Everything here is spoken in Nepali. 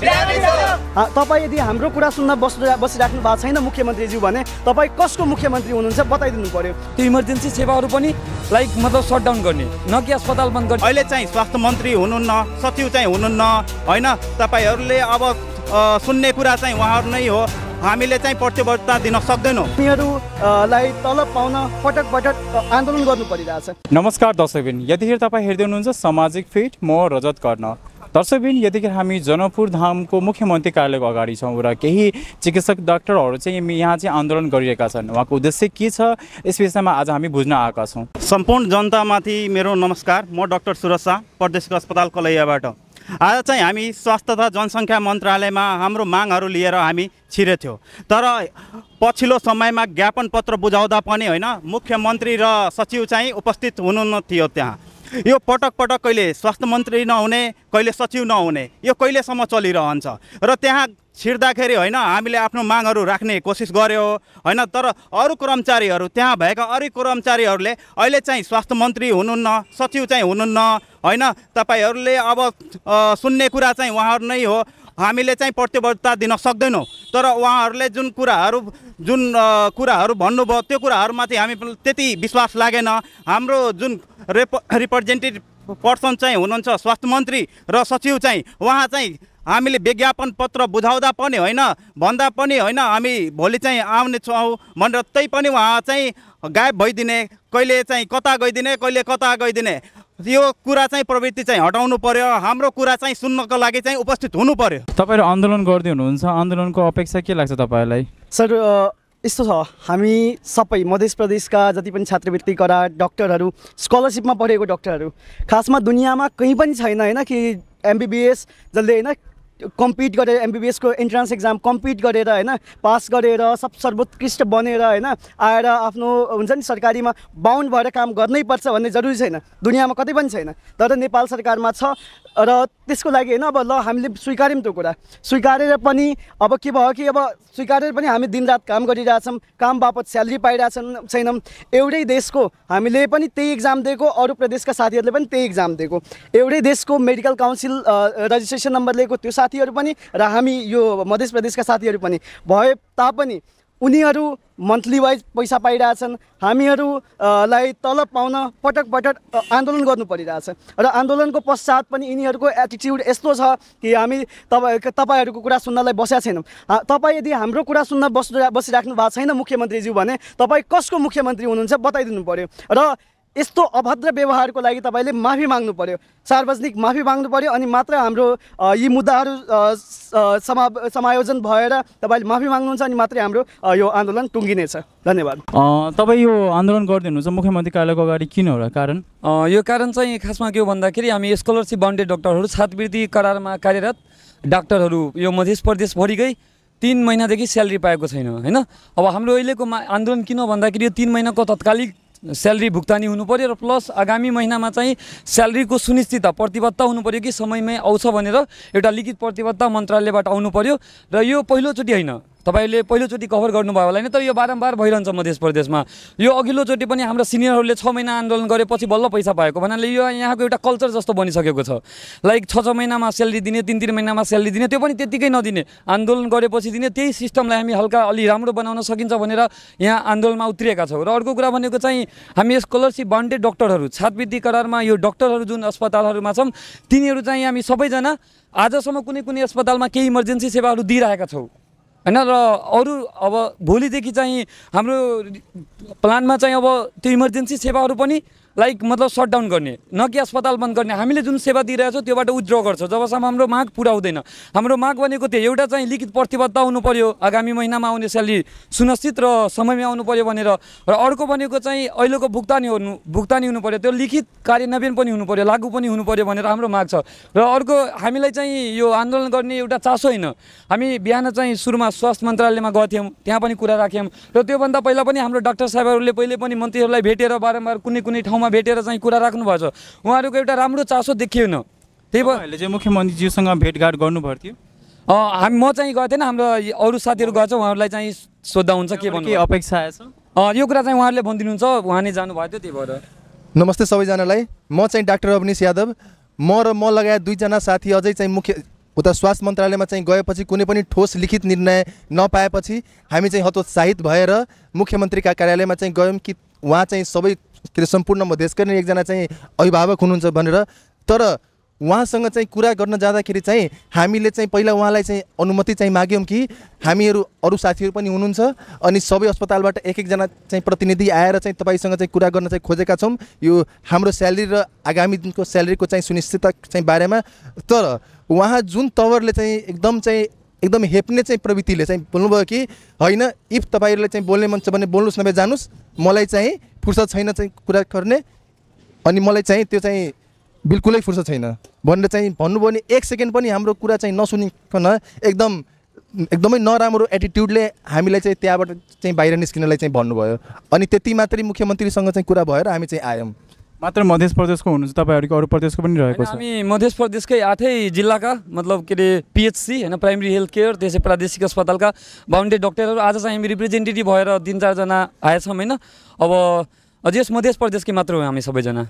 तपाईँ यदि हाम्रो कुरा सुन्न बस्नु बसिराख्नु भएको छैन मुख्यमन्त्रीज्यू भने तपाईँ कसको मुख्यमन्त्री हुनुहुन्छ बताइदिनु पर्यो त्यो इमर्जेन्सी सेवाहरू पनि लाइक मतलब सटडाउन गर्ने न कि अस्पताल बन्द गर्ने अहिले चाहिँ स्वास्थ्य मन्त्री हुनुहुन्न सचिव चाहिँ हुनुहुन्न होइन तपाईँहरूले अब सुन्ने कुरा चाहिँ उहाँहरू नै हो हामीले चाहिँ प्रतिबद्धता दिन सक्दैनौँ तिनीहरूलाई तलब पाउन पटक पटक आन्दोलन गर्नु परिरहेछ नमस्कार दर्शकबिन यदि तपाईँ हेर्दै हुनुहुन्छ सामाजिक फिट म रजत कर्ण दर्शकबिन यतिखेर हामी जनकपुर धामको मुख्यमन्त्री कार्यालयको अगाडि छौँ र केही चिकित्सक डाक्टरहरू चाहिँ यहाँ चाहिँ आन्दोलन गरिरहेका छन् उहाँको उद्देश्य के छ यस विषयमा आज हामी बुझ्न आएका छौँ सम्पूर्ण जनतामाथि मेरो नमस्कार म डक्टर सुरज शाह प्रदेशको अस्पताल कलैयाबाट आज चाहिँ हामी स्वास्थ्य तथा जनसङ्ख्या मन्त्रालयमा हाम्रो मागहरू लिएर हामी छिरेथ्यौँ तर पछिल्लो समयमा ज्ञापन पत्र बुझाउँदा पनि होइन मुख्यमन्त्री र सचिव चाहिँ उपस्थित हुनुहुन्न थियो त्यहाँ यो पटक पटक कहिले स्वास्थ्य मन्त्री नहुने कहिले सचिव नहुने यो कहिलेसम्म चलिरहन्छ र त्यहाँ छिर्दाखेरि होइन हामीले आफ्नो मागहरू राख्ने कोसिस गऱ्यो होइन तर अरू कर्मचारीहरू त्यहाँ भएका अरू कर्मचारीहरूले अहिले चाहिँ स्वास्थ्य मन्त्री हुनुहुन्न सचिव चाहिँ हुनुहुन्न होइन तपाईँहरूले अब सुन्ने कुरा चाहिँ उहाँहरू नै हो हामीले चाहिँ प्रतिबद्धता दिन सक्दैनौँ तर उहाँहरूले जुन कुराहरू जुन कुराहरू भन्नुभयो त्यो कुराहरूमाथि हामी त्यति विश्वास लागेन हाम्रो जुन रेप रिप्रेजेन्टेटिभ पर्सन चाहिँ हुनुहुन्छ स्वास्थ्य मन्त्री र सचिव चाहिँ उहाँ चाहिँ हामीले विज्ञापन पत्र बुझाउँदा पनि होइन भन्दा पनि होइन हामी भोलि चाहिँ आउने छौँ भनेर तै पनि उहाँ चाहिँ गायब भइदिने कहिले चाहिँ कता गइदिने कहिले कता गइदिने यो कुरा चाहिँ प्रवृत्ति चाहिँ हटाउनु पर्यो हाम्रो कुरा चाहिँ सुन्नको लागि चाहिँ उपस्थित हुनु पर्यो तपाईँहरू आन्दोलन गर्दै हुनुहुन्छ आन्दोलनको अपेक्षा के लाग्छ तपाईँलाई सर यस्तो छ हामी सबै मध्य प्रदेशका जति पनि छात्रवृत्ति करा डक्टरहरू स्कलरसिपमा पढेको डक्टरहरू खासमा दुनियाँमा कहीँ पनि छैन होइन कि एमबिबिएस जसले होइन कम्पिट गरेर एमबिबिएसको इन्ट्रान्स एक्जाम कम्पिट गरेर होइन पास गरेर सब सर्वोत्कृष्ट बनेर होइन आएर आफ्नो हुन्छ नि सरकारीमा बााउन्ड भएर काम गर्नै पर्छ भन्ने जरुरी छैन दुनियाँमा कतै पनि छैन तर नेपाल सरकारमा छ र त्यसको लागि होइन अब ल हामीले स्वीकार्यौँ त्यो कुरा स्वीकारेर पनि अब के भयो कि अब स्वीकारेर पनि हामी दिनरात काम गरिरहेछौँ काम बापत स्यालेरी पाइरहेछन् छैनौँ एउटै देशको हामीले पनि त्यही इक्जाम दिएको अरू प्रदेशका साथीहरूले पनि त्यही इक्जाम दिएको एउटै देशको मेडिकल काउन्सिल रजिस्ट्रेसन नम्बर लिएको त्यो साथीहरू पनि र हामी यो मध्य प्रदेशका साथीहरू पनि भए तापनि उनीहरू मन्थली वाइज पैसा पाइरहेछन् हामीहरूलाई तलब पाउन पटक पटक आन्दोलन गर्नु परिरहेछ र आन्दोलनको पश्चात पनि यिनीहरूको एटिट्युड यस्तो छ कि हामी तपाईँ तपाईँहरूको कुरा सुन्नलाई बसेका छैनौँ तपाईँ यदि हाम्रो कुरा सुन्न बस बसिराख्नु भएको छैन मुख्यमन्त्रीज्यू भने तपाईँ कसको मुख्यमन्त्री हुनुहुन्छ बताइदिनु पऱ्यो र यस्तो अभद्र व्यवहारको लागि तपाईँले माफी माग्नु पऱ्यो सार्वजनिक माफी माग्नु पऱ्यो अनि मात्र हाम्रो यी मुद्दाहरू समा समायोजन भएर तपाईँले माफी माग्नुहुन्छ अनि मात्रै हाम्रो यो आन्दोलन टुङ्गिनेछ धन्यवाद तपाईँ यो आन्दोलन गरिदिनुहुन्छ मुख्यमन्त्री कार्यालयको अगाडि किन होला कारण यो कारण चाहिँ खासमा के हो भन्दाखेरि हामी स्कलरसिप बान्डेड डक्टरहरू छात्रवृत्ति करारमा कार्यरत डाक्टरहरू यो मध्य प्रदेशभरिकै तिन महिनादेखि स्यालेरी पाएको छैन होइन अब हाम्रो अहिलेको आन्दोलन किन भन्दाखेरि यो तिन महिनाको तत्कालिक स्यालेरी भुक्तानी हुनुपऱ्यो र प्लस आगामी महिनामा चाहिँ स्यालेरीको सुनिश्चितता प्रतिबद्धता पऱ्यो कि समयमै आउँछ भनेर एउटा लिखित प्रतिबद्धता मन्त्रालयबाट आउनु पऱ्यो र यो पहिलोचोटि होइन तपाईँले पहिलोचोटि कभर गर्नुभयो होला नि तर यो बारम्बार भइरहन्छ मधेस प्रदेशमा यो अघिल्लोचोटि पनि हाम्रो सिनियरहरूले छ महिना आन्दोलन गरेपछि बल्ल पैसा पाएको भन्नाले यो यहाँको एउटा कल्चर जस्तो बनिसकेको छ लाइक छ छ महिनामा स्यालेरी दिने तिन तिन महिनामा स्यालेरी दिने त्यो पनि त्यतिकै नदिने आन्दोलन गरेपछि दिने त्यही सिस्टमलाई हामी हल्का अलि राम्रो बनाउन सकिन्छ भनेर यहाँ आन्दोलनमा उत्रिएका छौँ र अर्को कुरा भनेको चाहिँ हामी स्कलरसिप बान्डेड डक्टरहरू छात्रवृत्ति करारमा यो डक्टरहरू जुन अस्पतालहरूमा छन् तिनीहरू चाहिँ हामी सबैजना आजसम्म कुनै कुनै अस्पतालमा केही इमर्जेन्सी सेवाहरू दिइरहेका छौँ होइन र अरू अब भोलिदेखि चाहिँ हाम्रो प्लानमा चाहिँ अब त्यो इमर्जेन्सी सेवाहरू पनि लाइक मतलब सटडाउन गर्ने न कि अस्पताल बन्द गर्ने हामीले जुन सेवा दिइरहेछौँ त्योबाट विथड्र गर्छ जबसम्म हाम्रो माग पुरा हुँदैन हाम्रो माग भनेको त्यो एउटा चाहिँ लिखित प्रतिबद्धता हुनु पऱ्यो आगामी महिनामा आउने स्यालेरी सुनिश्चित र समयमै आउनु पऱ्यो भनेर र अर्को भनेको चाहिँ अहिलेको भुक्तानी हुनु भुक्तानी हुनु पऱ्यो त्यो लिखित कार्यान्वयन पनि हुनु पऱ्यो लागु पनि हुनु पऱ्यो भनेर हाम्रो माग छ र अर्को हामीलाई चाहिँ यो आन्दोलन गर्ने एउटा चासो होइन हामी बिहान चाहिँ सुरुमा स्वास्थ्य मन्त्रालयमा गथ्यौँ त्यहाँ पनि कुरा राख्यौँ र त्योभन्दा पहिला पनि हाम्रो डाक्टर साहबहरूले पहिले पनि मन्त्रीहरूलाई भेटेर बारम्बार कुनै कुनै ठाउँ ठाउँमा भेटेर चाहिँ कुरा राख्नुभएको छ उहाँहरूको एउटा राम्रो चासो देखिएन त्यही भएर चाहिँ मुख्यमन्त्रीजीसँग भेटघाट गर्नुभएको थियो हामी म चाहिँ गएको थिएन हाम्रो अरू साथीहरू छ उहाँहरूलाई चाहिँ सोद्धा हुन्छ के भन्नु अपेक्षा आएछ यो कुरा चाहिँ उहाँहरूले भनिदिनुहुन्छ उहाँ नै जानुभएको थियो त्यही भएर नमस्ते सबैजनालाई म चाहिँ डाक्टर अवनिश यादव म र म लगायत दुईजना साथी अझै चाहिँ मुख्य उता स्वास्थ्य मन्त्रालयमा चाहिँ गएपछि कुनै पनि ठोस लिखित निर्णय नपाएपछि हामी चाहिँ हतोत्साहित भएर मुख्यमन्त्रीका कार्यालयमा चाहिँ गयौँ कि उहाँ चाहिँ सबै के अरे म देशकै नै एकजना चाहिँ अभिभावक हुनुहुन्छ भनेर तर उहाँसँग चाहिँ कुरा गर्न जाँदाखेरि चाहिँ हामीले चाहिँ पहिला उहाँलाई चाहिँ अनुमति चाहिँ माग्यौँ कि हामीहरू अरू साथीहरू पनि हुनुहुन्छ अनि सबै अस्पतालबाट एक एकजना चाहिँ प्रतिनिधि आएर चाहिँ तपाईँसँग चाहिँ कुरा गर्न चाहिँ खोजेका छौँ यो हाम्रो स्यालेरी र आगामी दिनको स्यालेरीको चाहिँ सुनिश्चितता चाहिँ बारेमा तर उहाँ जुन तवरले चाहिँ एकदम चाहिँ एकदम हेप्ने चाहिँ प्रवृत्तिले चाहिँ बोल्नुभयो कि होइन इफ तपाईँहरूले चाहिँ बोल्ने मन छ भने बोल्नुहोस् नभए जानुहोस् मलाई चाहिँ फुर्सद छैन चाहिँ कुरा गर्ने अनि मलाई चाहिँ त्यो चाहिँ बिल्कुलै फुर्सद छैन भनेर चाहिँ भन्नुभयो भने एक सेकेन्ड पनि हाम्रो कुरा चाहिँ नसुनिकन एकदम एकदमै नराम्रो एटिट्युडले हामीलाई चाहिँ त्यहाँबाट चाहिँ बाहिर निस्किनलाई चाहिँ भन्नुभयो अनि त्यति मात्रै मुख्यमन्त्रीसँग चाहिँ कुरा भएर हामी चाहिँ आयौँ मात्र मध्य प्रदेशको हुनुहुन्छ तपाईँहरूको अरू प्रदेशको पनि रहेको छ हामी मध्य प्रदेशकै आठै जिल्लाका मतलब के अरे पिएचसी होइन प्राइमेरी हेल्थ केयर त्यसै प्रादेशिक अस्पतालका बााउन्ड्री डक्टरहरू आज चाहिँ हामी रिप्रेजेन्टेटिभ भएर तिन चारजना आएछौँ होइन अब अझै यस मध्य प्रदेशकै मात्र हो हामी सबैजना